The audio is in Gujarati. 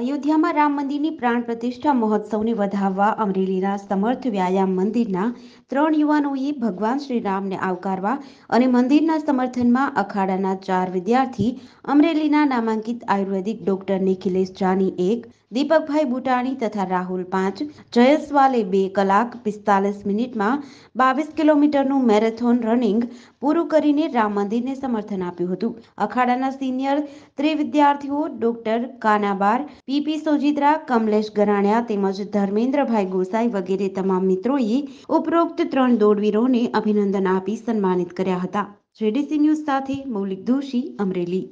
અયોધ્યામાં રામ મંદિરની પ્રાણ પ્રતિષ્ઠા મહોત્સવને વધાવવા અમરેલીના સમર્થ વ્યાયામ મંદિરના ત્રણ યુવાનોએ ભગવાન શ્રી રામને આવકારવા અને મંદિરના સમર્થનમાં અખાડાના ચાર વિદ્યાર્થી અમરેલીના નામાંકિત આયુર્વેદિક ડોક્ટર નિખિલેશ જાની એક દીપકભાઈ બુટાણી તથા રાહુલ પાંચ જયસ્વાલે બે કલાક પિસ્તાલીસ મિનિટમાં બાવીસ કિલોમીટરનું મેરેથોન રનિંગ પૂરું કરીને રામ મંદિરને સમર્થન આપ્યું હતું અખાડાના સિનિયર ત્રિ વિદ્યાર્થીઓ ડોક્ટર કાનાબાર પીપી સોજિત્રા કમલેશ ગરાણ્યા તેમજ ધર્મેન્દ્રભાઈ ગોસાઈ વગેરે તમામ મિત્રોએ ઉપરોક્ત ત્રણ દોડવીરોને અભિનંદન આપી સન્માનિત કર્યા હતા જેડીસી ન્યૂઝ સાથે મૌલિક દોશી અમરેલી